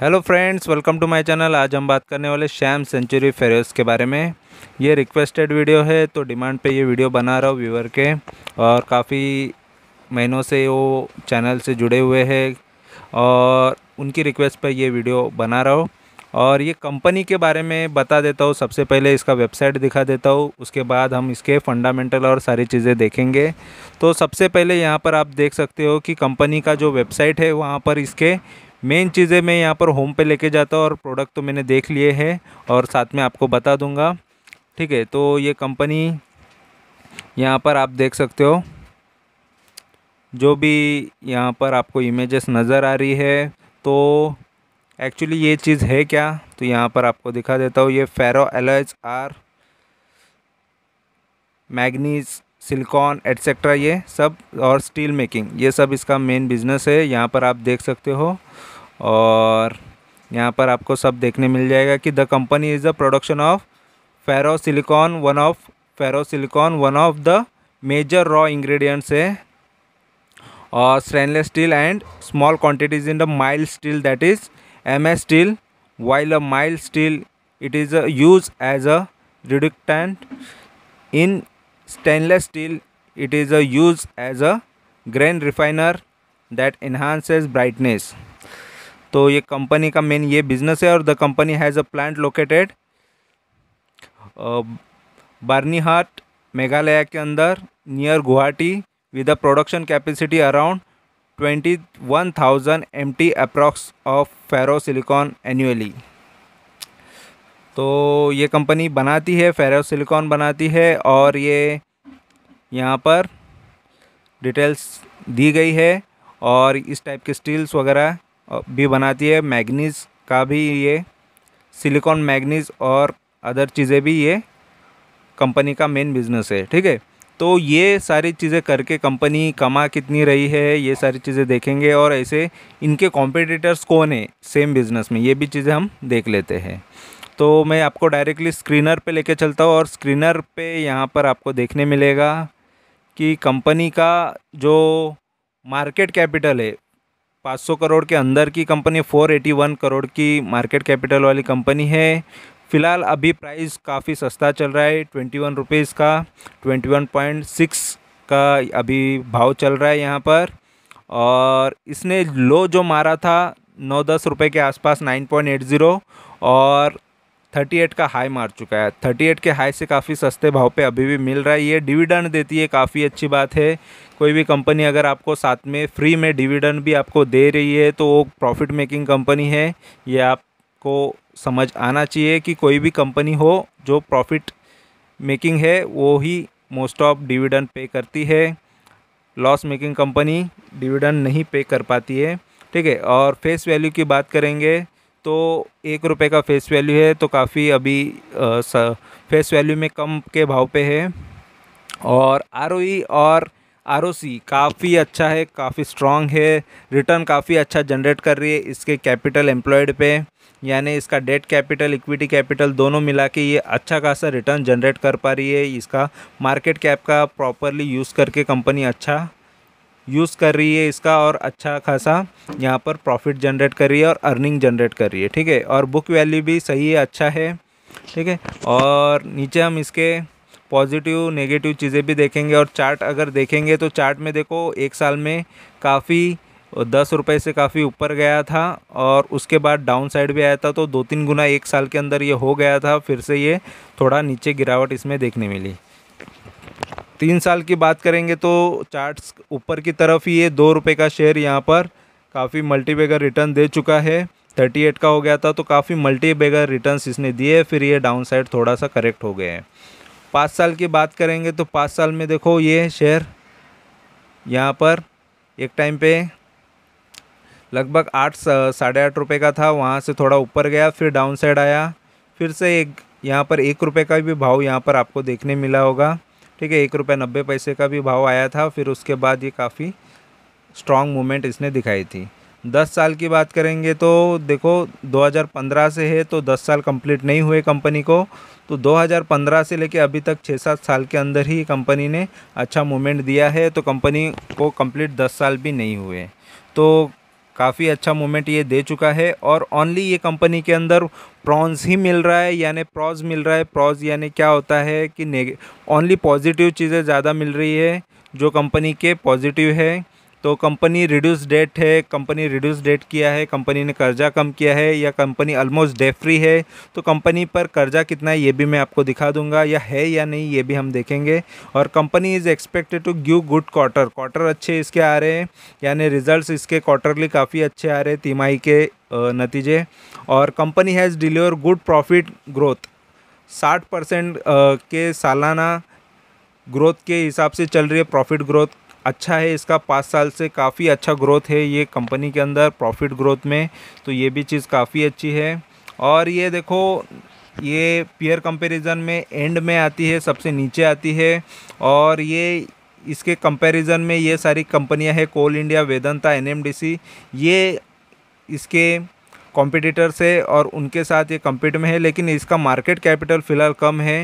hello friends welcome to my channel आज हम बात करने वाले शैम सेंचुरी फेरेस के बारे में ये रिक्वेस्टेड वीडियो है तो डिमांड पे ये वीडियो बना रहा हूँ व्यूवर के और काफ़ी महीनों से वो चैनल से जुड़े हुए हैं और उनकी रिक्वेस्ट पर ये वीडियो बना रहा हूँ और ये कंपनी के बारे में बता देता हूँ सबसे पहले इसका वेबसाइट दिखा देता हूँ उसके बाद हम इसके फंडामेंटल और सारी चीज़ें देखेंगे तो सबसे पहले यहाँ पर आप देख सकते हो कि कंपनी का जो वेबसाइट है वहाँ पर इसके मेन चीज़ें मैं यहाँ पर होम पे लेके जाता हूँ और प्रोडक्ट तो मैंने देख लिए हैं और साथ में आपको बता दूँगा ठीक है तो ये कंपनी यहाँ पर आप देख सकते हो जो भी यहाँ पर आपको इमेजेस नज़र आ रही है तो एक्चुअली ये चीज़ है क्या तो यहाँ पर आपको दिखा देता हूँ ये ferro alloys are manganese silicon etcetera ये सब और स्टील मेकिंग ये सब इसका मेन बिजनेस है यहाँ पर आप देख सकते हो और यहाँ पर आपको सब देखने मिल जाएगा कि the company is the production of ferro silicon one of ferro silicon one of the major raw ingredients है और stainless steel and small quantities in the mild steel that is M S steel while a mild steel it is a use as a reductant इन stainless steel it is a used as a grain refiner that enhances brightness तो ये company का main ये business है और the company has a plant located Byrnihat Meghalaya के अंदर near Guwahati with a production capacity around twenty one thousand M T approx of ferrosilicon annually तो ये कंपनी बनाती है फेरो सिलिकॉन बनाती है और ये यहाँ पर डिटेल्स दी गई है और इस टाइप के स्टील्स वगैरह भी बनाती है मैग्नीज का भी ये सिलिकॉन मैग्नीज और अदर चीज़ें भी ये कंपनी का मेन बिजनेस है ठीक है तो ये सारी चीज़ें करके कंपनी कमा कितनी रही है ये सारी चीज़ें देखेंगे और ऐसे इनके कॉम्पिटिटर्स कौन है सेम बिज़नेस में ये भी चीज़ें हम देख लेते हैं तो मैं आपको डायरेक्टली स्क्रीनर पे लेके चलता हूँ और स्क्रीनर पे यहाँ पर आपको देखने मिलेगा कि कंपनी का जो मार्केट कैपिटल है 500 करोड़ के अंदर की कंपनी 481 करोड़ की मार्केट कैपिटल वाली कंपनी है फ़िलहाल अभी प्राइस काफ़ी सस्ता चल रहा है ट्वेंटी वन रुपीज़ का ट्वेंटी वन पॉइंट सिक्स का अभी भाव चल रहा है यहाँ पर और इसने लो जो मारा था नौ दस रुपये के आसपास नाइन पॉइंट एट ज़ीरो और 38 का हाई मार चुका है 38 के हाई से काफ़ी सस्ते भाव पे अभी भी मिल रहा है ये डिविडेंड देती है काफ़ी अच्छी बात है कोई भी कंपनी अगर आपको साथ में फ्री में डिविडेंड भी आपको दे रही है तो वो प्रॉफिट मेकिंग कंपनी है ये आपको समझ आना चाहिए कि कोई भी कंपनी हो जो प्रॉफिट मेकिंग है वो ही मोस्ट ऑफ डिविडेंड पे करती है लॉस मेकिंग कंपनी डिविडेंड नहीं पे कर पाती है ठीक है और फेस वैल्यू की बात करेंगे तो एक रुपये का फेस वैल्यू है तो काफ़ी अभी फेस वैल्यू में कम के भाव पे है और आर e और आर काफ़ी अच्छा है काफ़ी स्ट्रॉन्ग है रिटर्न काफ़ी अच्छा जनरेट कर रही है इसके कैपिटल एम्प्लॉयड पे यानी इसका डेट कैपिटल इक्विटी कैपिटल दोनों मिला के ये अच्छा खासा रिटर्न जनरेट कर पा रही है इसका मार्केट कैप का प्रॉपरली यूज़ करके कंपनी अच्छा यूज़ कर रही है इसका और अच्छा खासा यहाँ पर प्रॉफिट जनरेट कर रही है और अर्निंग जनरेट कर रही है ठीक है और बुक वैल्यू भी सही है अच्छा है ठीक है और नीचे हम इसके पॉजिटिव नेगेटिव चीज़ें भी देखेंगे और चार्ट अगर देखेंगे तो चार्ट में देखो एक साल में काफ़ी दस रुपये से काफ़ी ऊपर गया था और उसके बाद डाउन साइड भी आया था तो दो तीन गुना एक साल के अंदर ये हो गया था फिर से ये थोड़ा नीचे गिरावट इसमें देखने मिली तीन साल की बात करेंगे तो चार्ट्स ऊपर की तरफ ही ये दो रुपये का शेयर यहाँ पर काफ़ी मल्टीबेगर रिटर्न दे चुका है थर्टी एट का हो गया था तो काफ़ी मल्टीबेगर रिटर्न इसने दिए फिर ये डाउन साइड थोड़ा सा करेक्ट हो गए हैं पाँच साल की बात करेंगे तो पाँच साल में देखो ये शेयर यहाँ पर एक टाइम पे लगभग आठ साढ़े आठ रुपये का था वहाँ से थोड़ा ऊपर गया फिर डाउन साइड आया फिर से एक यहाँ पर एक रुपये का भी भाव यहाँ पर आपको देखने मिला होगा ठीक है एक रुपये नब्बे पैसे का भी भाव आया था फिर उसके बाद ये काफ़ी स्ट्रॉन्ग मूवमेंट इसने दिखाई थी दस साल की बात करेंगे तो देखो 2015 से है तो दस साल कंप्लीट नहीं हुए कंपनी को तो 2015 से लेके अभी तक छः सात साल के अंदर ही कंपनी ने अच्छा मूवमेंट दिया है तो कंपनी को कंप्लीट दस साल भी नहीं हुए तो काफ़ी अच्छा मोमेंट ये दे चुका है और ओनली ये कंपनी के अंदर प्रॉन्स ही मिल रहा है यानी प्रॉज मिल रहा है प्रॉज यानी क्या होता है कि ओनली पॉजिटिव चीज़ें ज़्यादा मिल रही है जो कंपनी के पॉजिटिव है तो कंपनी रिड्यूस डेट है कंपनी रिड्यूस डेट किया है कंपनी ने कर्जा कम किया है या कंपनी ऑलमोस्ट डे फ्री है तो कंपनी पर कर्जा कितना है ये भी मैं आपको दिखा दूंगा या है या नहीं ये भी हम देखेंगे और company is expected to give good quarter quarter अच्छे इसके आ रहे हैं यानी रिजल्ट इसके क्वार्टरली काफ़ी अच्छे आ रहे हैं तिमाही के नतीजे और company has deliver good profit growth साठ परसेंट के सालाना ग्रोथ के हिसाब से चल रही है प्रॉफिट ग्रोथ अच्छा है इसका पाँच साल से काफ़ी अच्छा ग्रोथ है ये कंपनी के अंदर प्रॉफिट ग्रोथ में तो ये भी चीज़ काफ़ी अच्छी है और ये देखो ये पेयर कंपैरिजन में एंड में आती है सबसे नीचे आती है और ये इसके कंपैरिजन में ये सारी कंपनियां हैं कोल इंडिया वेदंता एनएमडीसी ये इसके कॉम्पिटिटर्स है और उनके साथ ये कम्पीट में है लेकिन इसका मार्केट कैपिटल फ़िलहाल कम है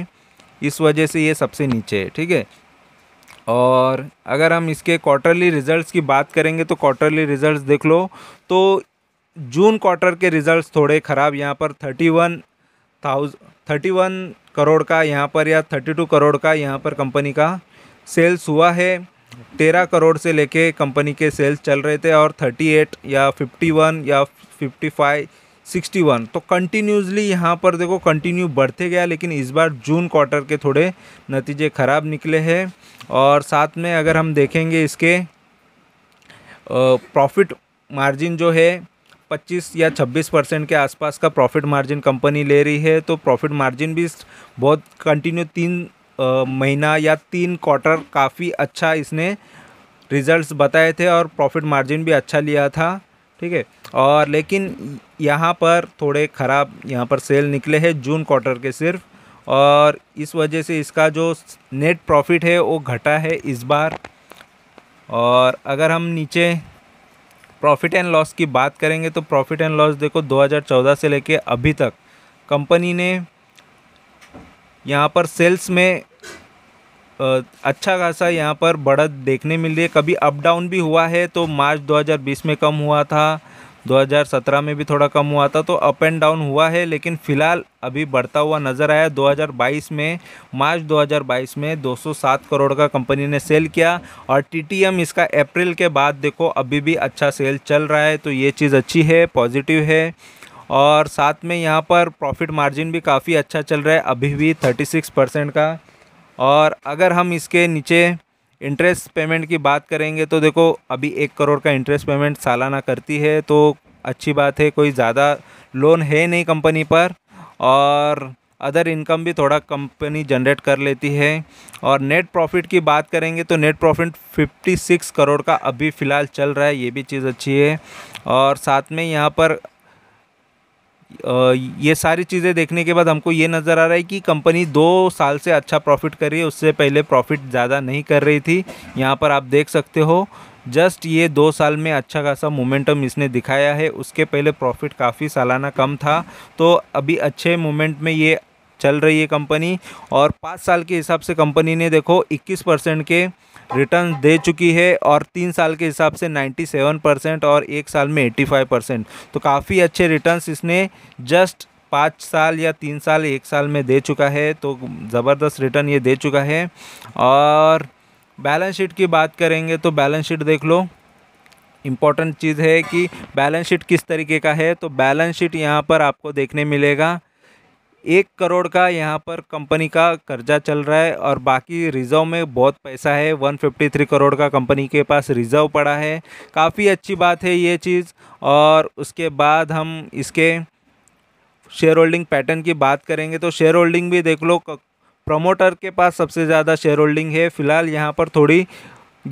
इस वजह से ये सबसे नीचे है ठीक है और अगर हम इसके क्वार्टरली रिज़ल्ट्स की बात करेंगे तो क्वार्टरली रिज़ल्ट्स देख लो तो जून क्वार्टर के रिज़ल्ट्स थोड़े ख़राब यहाँ पर thirty one thousand thirty one crore का यहाँ पर या थर्टी टू करोड़ का यहाँ पर कंपनी का सेल्स हुआ है तेरह करोड़ से लेके कंपनी के सेल्स चल रहे थे और थर्टी एट या फिफ्टी वन या फिफ्टी फाइव 61 तो कंटिन्यूसली यहाँ पर देखो कंटिन्यू बढ़ते गया लेकिन इस बार जून क्वार्टर के थोड़े नतीजे ख़राब निकले हैं और साथ में अगर हम देखेंगे इसके प्रॉफिट मार्जिन जो है 25 या 26 परसेंट के आसपास का प्रॉफिट मार्जिन कंपनी ले रही है तो प्रॉफिट मार्जिन भी बहुत कंटिन्यू तीन महीना या तीन क्वार्टर काफ़ी अच्छा इसने रिजल्ट्स बताए थे और प्रॉफिट मार्जिन भी अच्छा लिया था ठीक है और लेकिन यहाँ पर थोड़े ख़राब यहाँ पर सेल निकले हैं जून क्वार्टर के सिर्फ और इस वजह से इसका जो नेट प्रॉफिट है वो घटा है इस बार और अगर हम नीचे प्रॉफिट एंड लॉस की बात करेंगे तो प्रॉफिट एंड लॉस देखो 2014 से लेके अभी तक कंपनी ने यहाँ पर सेल्स में अच्छा खासा यहाँ पर बढ़त देखने मिल रही है कभी अप डाउन भी हुआ है तो मार्च 2020 में कम हुआ था 2017 में भी थोड़ा कम हुआ था तो अप एंड डाउन हुआ है लेकिन फ़िलहाल अभी बढ़ता हुआ नज़र आया 2022 में मार्च 2022 में 207 करोड़ का कंपनी ने सेल किया और टी इसका अप्रैल के बाद देखो अभी भी अच्छा सेल चल रहा है तो ये चीज़ अच्छी है पॉजिटिव है और साथ में यहाँ पर प्रॉफिट मार्जिन भी काफ़ी अच्छा चल रहा है अभी भी थर्टी परसेंट का और अगर हम इसके नीचे इंटरेस्ट पेमेंट की बात करेंगे तो देखो अभी एक करोड़ का इंटरेस्ट पेमेंट सालाना करती है तो अच्छी बात है कोई ज़्यादा लोन है नहीं कंपनी पर और अदर इनकम भी थोड़ा कंपनी जनरेट कर लेती है और नेट प्रॉफिट की बात करेंगे तो नेट प्रॉफिट 56 करोड़ का अभी फ़िलहाल चल रहा है ये भी चीज़ अच्छी है और साथ में यहाँ पर ये सारी चीज़ें देखने के बाद हमको ये नज़र आ रहा है कि कंपनी दो साल से अच्छा प्रॉफिट कर रही है उससे पहले प्रॉफिट ज़्यादा नहीं कर रही थी यहाँ पर आप देख सकते हो जस्ट ये दो साल में अच्छा खासा मोमेंटम इसने दिखाया है उसके पहले प्रॉफिट काफ़ी सालाना कम था तो अभी अच्छे मोमेंट में ये चल रही है कंपनी और पाँच साल के हिसाब से कंपनी ने देखो 21 परसेंट के रिटर्न दे चुकी है और तीन साल के हिसाब से 97 परसेंट और एक साल में 85 परसेंट तो काफ़ी अच्छे रिटर्न्स इसने जस्ट पाँच साल या तीन साल एक साल में दे चुका है तो ज़बरदस्त रिटर्न ये दे चुका है और बैलेंस शीट की बात करेंगे तो बैलेंस शीट देख लो इम्पॉर्टेंट चीज़ है कि बैलेंस शीट किस तरीके का है तो बैलेंस शीट यहाँ पर आपको देखने मिलेगा एक करोड़ का यहाँ पर कंपनी का कर्जा चल रहा है और बाकी रिजर्व में बहुत पैसा है वन फिफ्टी थ्री करोड़ का कंपनी के पास रिजर्व पड़ा है काफ़ी अच्छी बात है ये चीज़ और उसके बाद हम इसके शेयर होल्डिंग पैटर्न की बात करेंगे तो शेयर होल्डिंग भी देख लो प्रमोटर के पास सबसे ज़्यादा शेयर होल्डिंग है फिलहाल यहाँ पर थोड़ी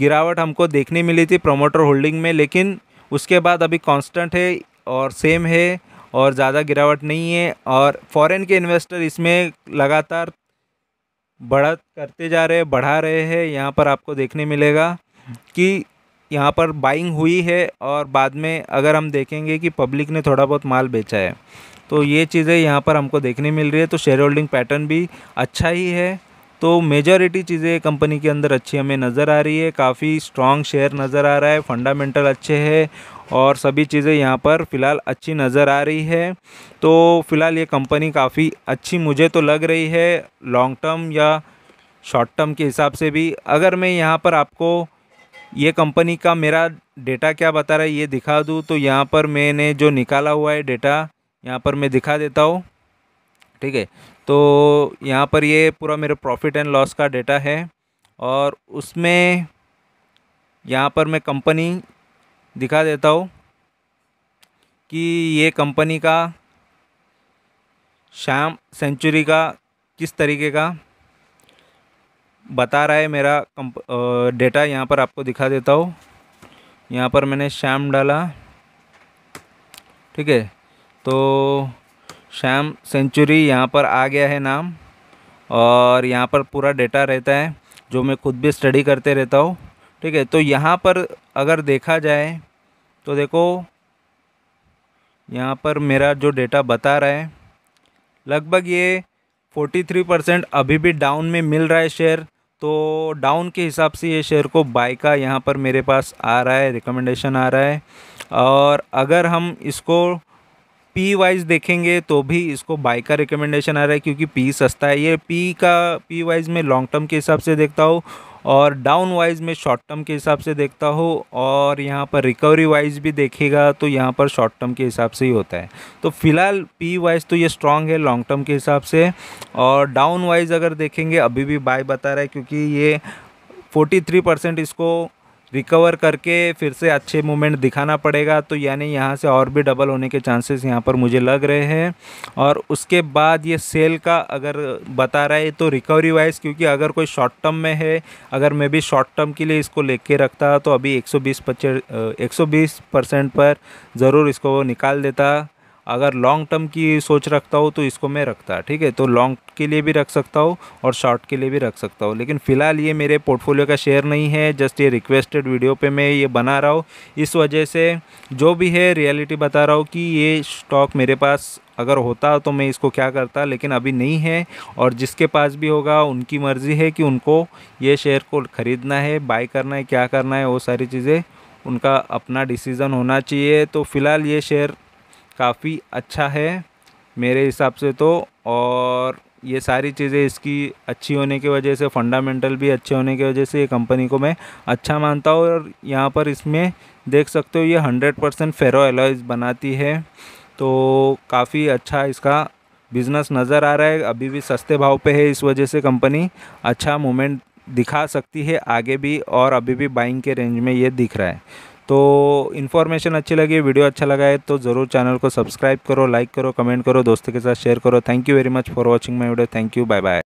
गिरावट हमको देखने मिली थी प्रमोटर होल्डिंग में लेकिन उसके बाद अभी कांस्टेंट है और सेम है और ज़्यादा गिरावट नहीं है और फॉरेन के इन्वेस्टर इसमें लगातार बढ़त करते जा रहे बढ़ा रहे हैं यहाँ पर आपको देखने मिलेगा कि यहाँ पर बाइंग हुई है और बाद में अगर हम देखेंगे कि पब्लिक ने थोड़ा बहुत माल बेचा है तो ये चीज़ें यहाँ पर हमको देखने मिल रही है तो शेयर होल्डिंग पैटर्न भी अच्छा ही है तो मेजॉरिटी चीज़ें कंपनी के अंदर अच्छी हमें नज़र आ रही है काफ़ी स्ट्रॉन्ग शेयर नज़र आ रहा है फंडामेंटल अच्छे है और सभी चीज़ें यहाँ पर फ़िलहाल अच्छी नज़र आ रही है तो फ़िलहाल ये कंपनी काफ़ी अच्छी मुझे तो लग रही है लॉन्ग टर्म या शॉर्ट टर्म के हिसाब से भी अगर मैं यहाँ पर आपको ये कंपनी का मेरा डेटा क्या बता रहा है ये दिखा दूँ तो यहाँ पर मैंने जो निकाला हुआ है डेटा यहाँ पर मैं दिखा देता हूँ ठीक है तो यहाँ पर ये पूरा मेरा प्रॉफिट एंड लॉस का डेटा है और उसमें यहाँ पर मैं कंपनी दिखा देता हूँ कि ये कंपनी का शाम सेंचुरी का किस तरीके का बता रहा है मेरा कंप डेटा यहाँ पर आपको दिखा देता हूँ यहाँ पर मैंने शाम डाला ठीक है तो श्याम सेंचुरी यहाँ पर आ गया है नाम और यहाँ पर पूरा डेटा रहता है जो मैं खुद भी स्टडी करते रहता हूँ ठीक है तो यहाँ पर अगर देखा जाए तो देखो यहाँ पर मेरा जो डेटा बता रहा है लगभग ये 43 परसेंट अभी भी डाउन में मिल रहा है शेयर तो डाउन के हिसाब से ये शेयर को बाय का यहाँ पर मेरे पास आ रहा है रिकमेंडेशन आ रहा है और अगर हम इसको पी वाइज देखेंगे तो भी इसको बाई का रिकमेंडेशन आ रहा है क्योंकि पी सस्ता है ये पी का पी वाइज में लॉन्ग टर्म के हिसाब से देखता हूँ और डाउन वाइज में शॉर्ट टर्म के हिसाब से देखता हो और यहाँ पर रिकवरी वाइज भी देखेगा तो यहाँ पर शॉर्ट टर्म के हिसाब से ही होता है तो फिलहाल पी वाइज तो ये स्ट्रांग है लॉन्ग टर्म के हिसाब से और डाउन वाइज अगर देखेंगे अभी भी बाय बता रहा है क्योंकि ये 43 परसेंट इसको रिकवर करके फिर से अच्छे मूवमेंट दिखाना पड़ेगा तो यानी यहाँ से और भी डबल होने के चांसेस यहाँ पर मुझे लग रहे हैं और उसके बाद ये सेल का अगर बता रहा है तो रिकवरी वाइज क्योंकि अगर कोई शॉर्ट टर्म में है अगर मैं भी शॉर्ट टर्म के लिए इसको लेके रखता तो अभी 120 सौ परसेंट पर ज़रूर इसको निकाल देता अगर लॉन्ग टर्म की सोच रखता हो तो इसको मैं रखता ठीक है तो लॉन्ग के लिए भी रख सकता हूँ और शॉर्ट के लिए भी रख सकता हूँ लेकिन फ़िलहाल ये मेरे पोर्टफोलियो का शेयर नहीं है जस्ट ये रिक्वेस्टेड वीडियो पे मैं ये बना रहा हूँ इस वजह से जो भी है रियलिटी बता रहा हूँ कि ये स्टॉक मेरे पास अगर होता तो मैं इसको क्या करता लेकिन अभी नहीं है और जिसके पास भी होगा उनकी मर्ज़ी है कि उनको ये शेयर को ख़रीदना है बाय करना है क्या करना है वो सारी चीज़ें उनका अपना डिसीज़न होना चाहिए तो फ़िलहाल ये शेयर काफ़ी अच्छा है मेरे हिसाब से तो और ये सारी चीज़ें इसकी अच्छी होने की वजह से फंडामेंटल भी अच्छे होने की वजह से ये कंपनी को मैं अच्छा मानता हूँ और यहाँ पर इसमें देख सकते हो ये हंड्रेड परसेंट फेरो एलॉयज बनाती है तो काफ़ी अच्छा इसका बिज़नेस नज़र आ रहा है अभी भी सस्ते भाव पे है इस वजह से कंपनी अच्छा मोमेंट दिखा सकती है आगे भी और अभी भी बाइंग के रेंज में ये दिख रहा है तो इन्फॉर्मेशन अच्छी लगी वीडियो अच्छा लगा है तो ज़रूर चैनल को सब्सक्राइब करो लाइक करो कमेंट करो दोस्तों के साथ शेयर करो thank you very much for watching my video thank you bye bye